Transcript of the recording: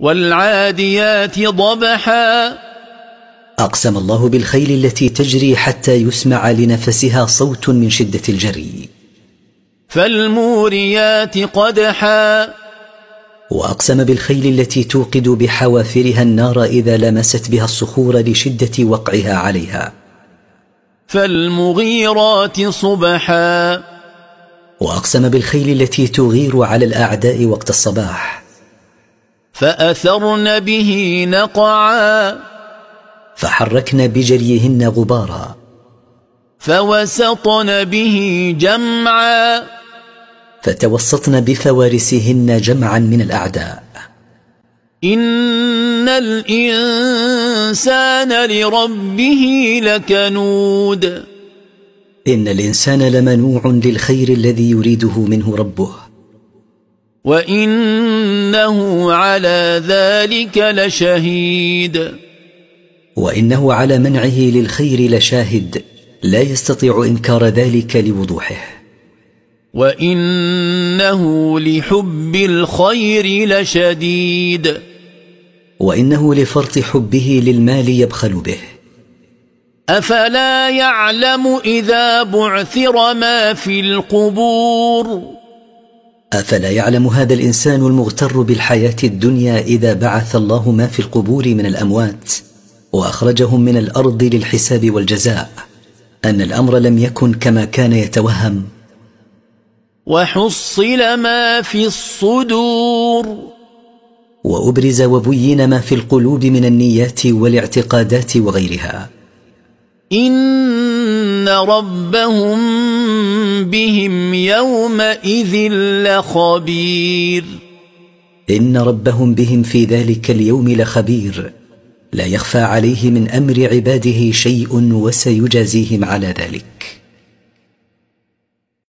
والعاديات ضبحا أقسم الله بالخيل التي تجري حتى يسمع لنفسها صوت من شدة الجري فالموريات قدحا وأقسم بالخيل التي توقد بحوافرها النار إذا لمست بها الصخور لشدة وقعها عليها فالمغيرات صبحا وأقسم بالخيل التي تغير على الأعداء وقت الصباح فأثرن به نقعا فحركن بجريهن غبارا فوسطن به جمعا فتوسطن بفوارسهن جمعا من الأعداء إن الإنسان لربه لكنود إن الإنسان لمنوع للخير الذي يريده منه ربه وانه على ذلك لشهيد وانه على منعه للخير لشاهد لا يستطيع انكار ذلك لوضوحه وانه لحب الخير لشديد وانه لفرط حبه للمال يبخل به افلا يعلم اذا بعثر ما في القبور افلا يعلم هذا الانسان المغتر بالحياه الدنيا اذا بعث الله ما في القبور من الاموات واخرجهم من الارض للحساب والجزاء ان الامر لم يكن كما كان يتوهم وحصل ما في الصدور وابرز وبين ما في القلوب من النيات والاعتقادات وغيرها ان ربهم بهم يومئذ لخبير إن ربهم بهم في ذلك اليوم لخبير لا يخفى عليه من أمر عباده شيء وسيجازيهم على ذلك